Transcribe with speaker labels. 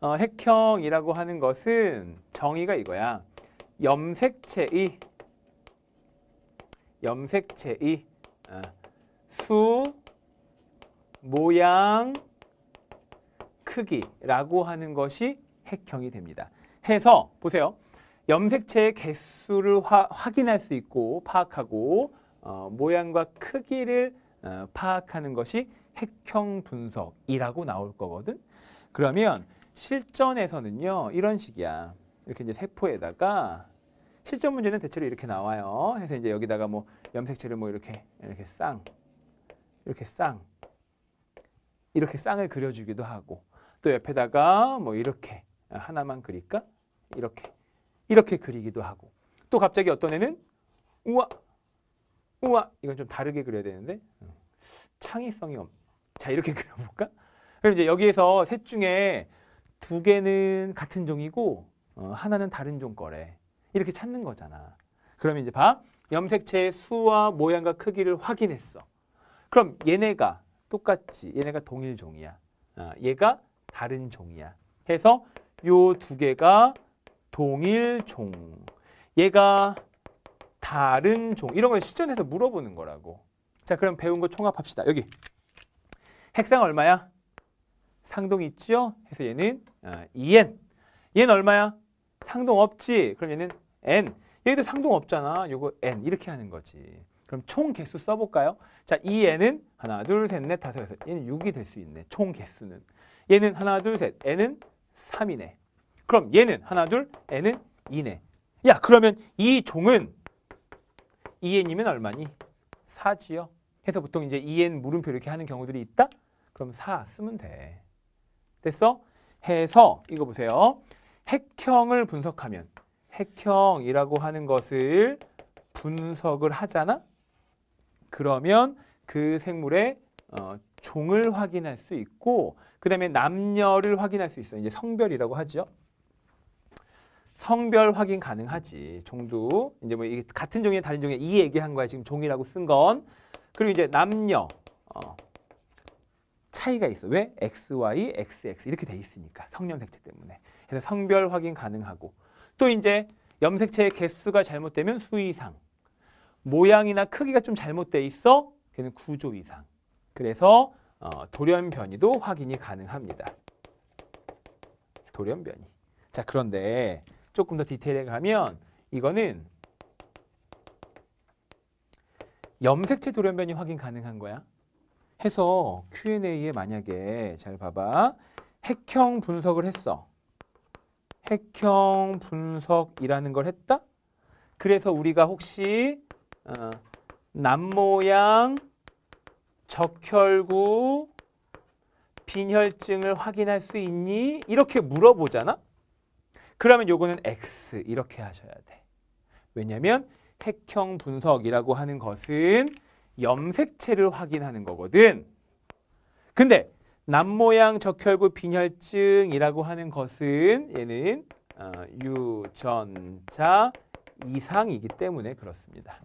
Speaker 1: 어, 핵형이라고 하는 것은 정의가 이거야. 염색체의 염색체의 어, 수, 모양, 크기라고 하는 것이 핵형이 됩니다. 해서 보세요. 염색체의 개수를 화, 확인할 수 있고 파악하고 어, 모양과 크기를 어, 파악하는 것이 핵형 분석이라고 나올 거거든. 그러면 실전에서는요. 이런 식이야. 이렇게 이제 세포에다가 실전 문제는 대체로 이렇게 나와요. 해서 이제 여기다가 뭐 염색체를 뭐 이렇게 이렇게 쌍 이렇게 쌍 이렇게 쌍을 그려주기도 하고 또 옆에다가 뭐 이렇게 하나만 그릴까? 이렇게 이렇게 그리기도 하고 또 갑자기 어떤 애는 우와 우와 이건 좀 다르게 그려야 되는데 음, 창의성이 없. 자 이렇게 그려볼까? 그럼 이제 여기에서 셋 중에 두 개는 같은 종이고 어, 하나는 다른 종 거래. 이렇게 찾는 거잖아. 그러면 이제 봐. 염색체의 수와 모양과 크기를 확인했어. 그럼 얘네가 똑같지. 얘네가 동일 종이야. 어, 얘가 다른 종이야. 해서 요 두 개가 동일 종. 얘가 다른 종. 이런 걸 시전해서 물어보는 거라고. 자, 그럼 배운 거 총합합시다. 여기. 핵상 얼마야? 상동이 있죠 해서 얘는 아, en. 얘는 얼마야? 상동 없지. 그럼 얘는 n. 얘도 상동 없잖아. 요거 n 이렇게 하는 거지. 그럼 총 개수 써볼까요? 자, 이 n은 하나, 둘, 셋, 넷, 다섯, 여섯. 얘는 6이 될 수 있네. 총 개수는. 얘는 하나, 둘, 셋. n은 3이네. 그럼 얘는 하나, 둘, n은 2네. 야, 그러면 이 종은 2n이면 얼마니? 4지요. 해서 보통 이제 2n 물음표 이렇게 하는 경우들이 있다? 그럼 4 쓰면 돼. 됐어? 해서 이거 보세요. 핵형을 분석하면 핵형이라고 하는 것을 분석을 하잖아? 그러면 그 생물의 어, 종을 확인할 수 있고 그 다음에 남녀를 확인할 수 있어. 이제 성별이라고 하죠. 성별 확인 가능하지. 종도 이제 뭐 이게 같은 종이 다른 종이 이 얘기한 거야. 지금 종이라고 쓴 건. 그리고 이제 남녀 어, 차이가 있어. 왜? XY, XX 이렇게 돼 있으니까 성염색체 때문에. 그래서 성별 확인 가능하고 또 이제 염색체의 개수가 잘못되면 수 이상 모양이나 크기가 좀 잘못돼 있어 걔는 구조 이상 그래서 어, 돌연 변이도 확인이 가능합니다. 돌연 변이. 자 그런데 조금 더 디테일에 가면 이거는 염색체 돌연 변이 확인 가능한 거야. 해서 Q&A에 만약에 잘 봐봐. 핵형 분석을 했어. 핵형 분석이라는 걸 했다? 그래서 우리가 혹시 어, 남모양 적혈구 빈혈증을 확인할 수 있니? 이렇게 물어보잖아. 그러면 요거는 X 이렇게 하셔야 돼. 왜냐면 핵형 분석이라고 하는 것은 염색체를 확인하는 거거든. 근데 남모양 적혈구 빈혈증이라고 하는 것은 얘는 어, 유전자 이상이기 때문에 그렇습니다.